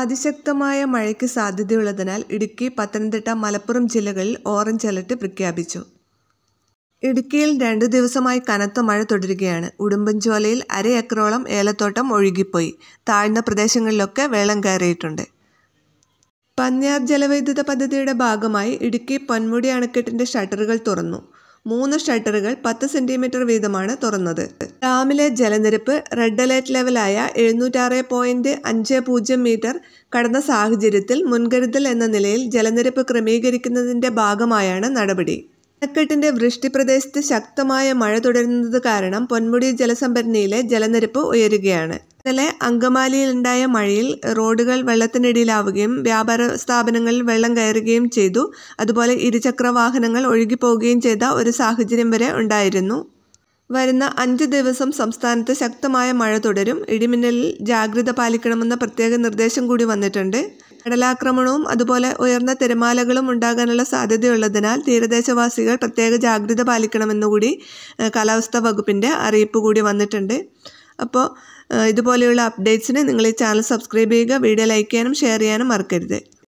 അതിശക്തമായ മഴയ്ക്ക് സാധ്യതയുള്ളതിനാൽ ഇടുക്കി പത്തനംതിട്ട മലപ്പുറം ജില്ലകളിൽ ഓറഞ്ച് അലർട്ട് പ്രഖ്യാപിച്ചു ഇടുക്കിയിൽ രണ്ടു ദിവസമായി കനത്ത മഴ തുടരുകയാണ് ഉടുമ്പൻചോലയിൽ ഏക്കറോളം ഏലത്തോട്ടം ഒഴുകിപ്പോയി താഴ്ന്ന പ്രദേശങ്ങളിലൊക്കെ വെള്ളം കയറിയിട്ടുണ്ട് പന്നിയാർ ജലവൈദ്യുത പദ്ധതിയുടെ ഭാഗമായി ഇടുക്കി പൊന്മുടി അണക്കെട്ടിന്റെ ഷട്ടറുകൾ തുറന്നു മൂന്ന് ഷട്ടറുകൾ പത്ത് സെന്റിമീറ്റർ വീതമാണ് തുറന്നത് ഡാമിലെ ജലനിരപ്പ് റെഡ് അലേർട്ട് ലെവലായ എഴുന്നൂറ്റാറ് പോയിന്റ് അഞ്ച് പൂജ്യം മീറ്റർ കടന്ന സാഹചര്യത്തിൽ മുൻകരുതൽ എന്ന നിലയിൽ ജലനിരപ്പ് ക്രമീകരിക്കുന്നതിന്റെ ഭാഗമായാണ് നടപടി അണക്കെട്ടിന്റെ വൃഷ്ടി പ്രദേശത്ത് ശക്തമായ മഴ തുടരുന്നത് കാരണം പൊന്മുടി ജലസംഭരണിയിലെ ജലനിരപ്പ് ഉയരുകയാണ് ഇന്നലെ അങ്കമാലിയിലുണ്ടായ മഴയിൽ റോഡുകൾ വെള്ളത്തിനടിയിലാവുകയും വ്യാപാര സ്ഥാപനങ്ങളിൽ വെള്ളം കയറുകയും ചെയ്തു അതുപോലെ ഇരുചക്ര വാഹനങ്ങൾ ഒഴുകിപ്പോകുകയും ചെയ്ത ഒരു സാഹചര്യം വരെ ഉണ്ടായിരുന്നു വരുന്ന അഞ്ച് ദിവസം സംസ്ഥാനത്ത് ശക്തമായ മഴ തുടരും ഇടിമിന്നലിൽ ജാഗ്രത പാലിക്കണമെന്ന പ്രത്യേക നിർദ്ദേശം കൂടി വന്നിട്ടുണ്ട് കടലാക്രമണവും അതുപോലെ ഉയർന്ന തിരമാലകളും ഉണ്ടാകാനുള്ള സാധ്യതയുള്ളതിനാൽ തീരദേശവാസികൾ പ്രത്യേക ജാഗ്രത പാലിക്കണമെന്നുകൂടി കാലാവസ്ഥാ വകുപ്പിൻ്റെ അറിയിപ്പ് കൂടി വന്നിട്ടുണ്ട് അപ്പോൾ ഇതുപോലെയുള്ള അപ്ഡേറ്റ്സിന് നിങ്ങൾ ഈ ചാനൽ സബ്സ്ക്രൈബ് ചെയ്യുക വീഡിയോ ലൈക്ക് ചെയ്യാനും ഷെയർ ചെയ്യാനും മറക്കരുത്